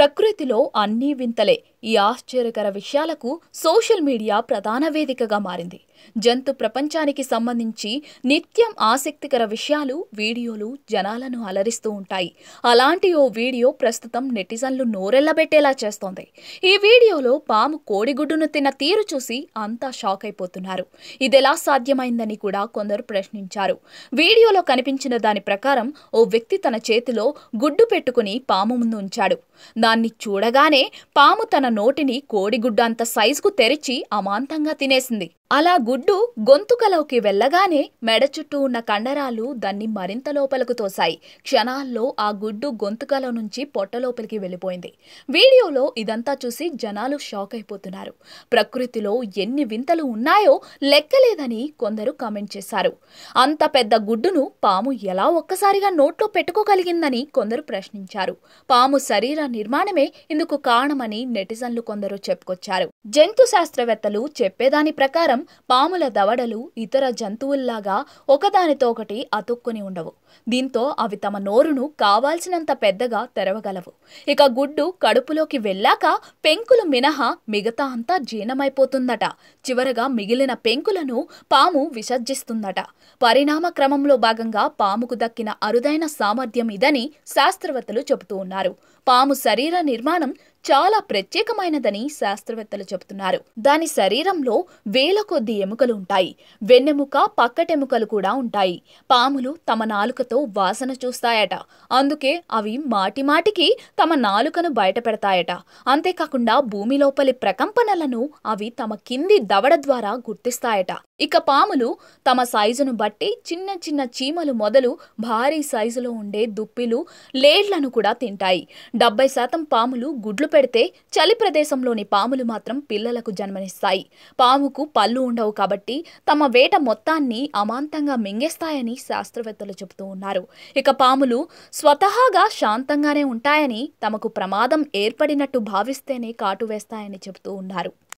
ప్రకృతిలో అన్నీ వింతలే ఈ ఆశ్చర్యకర విషయాలకు సోషల్ మీడియా ప్రధాన వేదికగా మారింది జంతు ప్రపంచానికి సంబంధించి నిత్యం ఆసక్తికర విషయాలు వీడియోలు జనాలను అలరిస్తూ ఉంటాయి అలాంటి ఓ వీడియో ప్రస్తుతం నెటిజన్లు నోరెళ్లబెట్టేలా చేస్తోంది ఈ వీడియోలో పాము కోడిగుడ్డును తిన్న తీరు చూసి అంతా షాక్ అయిపోతున్నారు ఇదెలా సాధ్యమైందని కూడా కొందరు ప్రశ్నించారు వీడియోలో కనిపించిన దాని ప్రకారం ఓ వ్యక్తి తన చేతిలో గుడ్డు పెట్టుకుని పాము ముందు ఉంచాడు దాన్ని చూడగానే పాము తన నోటిని కోడిగుడ్డ అంత సైజుకు తెరిచి అమాంతంగా తినేసింది అలా గుడ్డు గొంతుకలోకి వెళ్ళగానే మెడ చుట్టూ ఉన్న కండరాలు దాన్ని మరింత లోపలకు తోశాయి క్షణాల్లో ఆ గుడ్డు గొంతుకలో నుంచి పొట్ట లోపలికి వెళ్ళిపోయింది వీడియోలో ఇదంతా చూసి జనాలు షాక్ అయిపోతున్నారు ప్రకృతిలో ఎన్ని వింతలు ఉన్నాయో లెక్కలేదని కొందరు కామెంట్ చేశారు అంత పెద్ద గుడ్డును పాము ఎలా ఒక్కసారిగా నోట్లో పెట్టుకోగలిగిందని కొందరు ప్రశ్నించారు పాము శరీర నిర్మాణమే ఇందుకు కారణమని నెటిజన్లు కొందరు చెప్పుకొచ్చారు జంతు శాస్త్రవేత్తలు చెప్పేదాని ప్రకారం మాత్రం పాముల దవడలు ఇతర జంతువుల్లాగా ఒకదానితో ఒకటి అతుక్కుని ఉండవు దీంతో అవి తమ నోరును కావాల్సినంత పెద్దగా తెరవగలవు ఇక గుడ్డు కడుపులోకి వెళ్ళాక పెంకులు మినహా మిగతా అంతా జీర్ణమైపోతుందట చివరగా మిగిలిన పెంకులను పాము విసర్జిస్తుందట పరిణామ క్రమంలో భాగంగా పాముకు దక్కిన అరుదైన సామర్థ్యం ఇదని శాస్త్రవేత్తలు చెబుతూ ఉన్నారు పాము శరీర నిర్మాణం చాలా ప్రత్యేకమైనదని శాస్త్రవేత్తలు చెబుతున్నారు దాని శరీరంలో వేల కొద్ది ఎముకలు ఉంటాయి వెన్నెముక పక్కటెముకలు కూడా ఉంటాయి పాములు తమ నాలుకతో వాసన చూస్తాయట అందుకే అవి మాటిమాటికి తమ నాలుకను బయట పెడతాయట అంతేకాకుండా భూమి లోపలి ప్రకంపనలను అవి తమ కింది దవడ ద్వారా గుర్తిస్తాయట ఇక పాములు తమ సైజును బట్టి చిన్న చిన్న చీమలు మొదలు భారీ సైజులో ఉండే దుప్పిలు లేడ్లను కూడా తింటాయి డెబ్బై శాతం పాములు గుడ్లు పెడితే చలి ప్రదేశంలోని పాములు మాత్రం పిల్లలకు జన్మనిస్తాయి పాముకు పళ్ళు ఉండవు కాబట్టి తమ వేట మొత్తాన్ని అమాంతంగా మింగేస్తాయని శాస్త్రవేత్తలు చెబుతూ ఉన్నారు ఇక పాములు స్వతహాగా శాంతంగానే ఉంటాయని తమకు ప్రమాదం ఏర్పడినట్టు భావిస్తేనే కాటు వేస్తాయని చెబుతూ ఉన్నారు